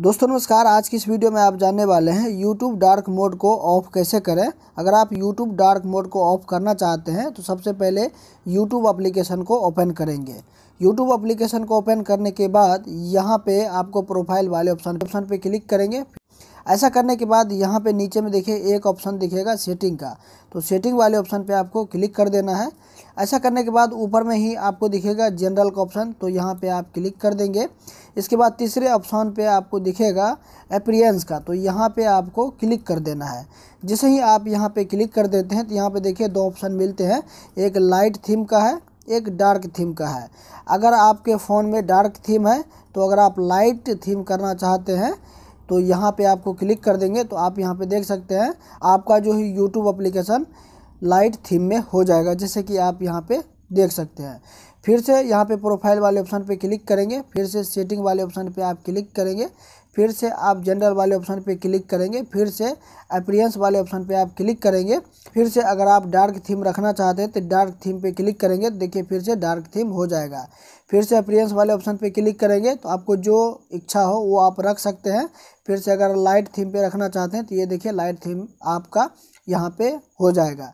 दोस्तों नमस्कार आज की इस वीडियो में आप जानने वाले हैं YouTube डार्क मोड को ऑफ़ कैसे करें अगर आप YouTube डार्क मोड को ऑफ़ करना चाहते हैं तो सबसे पहले YouTube एप्लीकेशन को ओपन करेंगे YouTube एप्लीकेशन को ओपन करने के बाद यहाँ पे आपको प्रोफाइल वाले ऑप्शन ऑप्शन पे क्लिक करेंगे ऐसा करने के बाद यहाँ पे नीचे में देखिए एक ऑप्शन दिखेगा सेटिंग का तो सेटिंग वाले ऑप्शन पर आपको क्लिक कर देना है ऐसा करने के बाद ऊपर में ही आपको दिखेगा जनरल का ऑप्शन तो यहाँ पे आप क्लिक कर देंगे इसके बाद तीसरे ऑप्शन पे आपको दिखेगा अप्रियंस का तो यहाँ पे आपको क्लिक कर देना है जैसे ही आप यहाँ पे क्लिक कर देते हैं तो यहाँ पे देखिए दो ऑप्शन मिलते हैं एक लाइट थीम का है एक डार्क थीम का है अगर आपके फ़ोन में डार्क थीम है तो अगर आप लाइट थीम करना चाहते हैं तो यहाँ पे आपको क्लिक कर देंगे तो आप यहाँ पे देख सकते हैं आपका जो है यूट्यूब अप्लीकेशन लाइट थीम में हो जाएगा जैसे कि आप यहाँ पे देख सकते हैं फिर से यहाँ पे प्रोफाइल वाले ऑप्शन पे क्लिक करेंगे फिर से सेटिंग वाले ऑप्शन पे आप क्लिक करेंगे फिर से आप जनरल वाले ऑप्शन पे क्लिक करेंगे फिर से अप्रियंस वाले ऑप्शन पे आप क्लिक करेंगे फिर से अगर आप डार्क थीम रखना चाहते हैं तो डार्क थीम पे क्लिक करेंगे देखिए फिर से डार्क थीम हो जाएगा फिर से अप्रियंस वाले ऑप्शन पे क्लिक करेंगे तो आपको जो इच्छा हो वो आप रख सकते हैं फिर से अगर लाइट थीम पर रखना चाहते हैं तो ये देखिए लाइट थीम आपका यहाँ पर हो जाएगा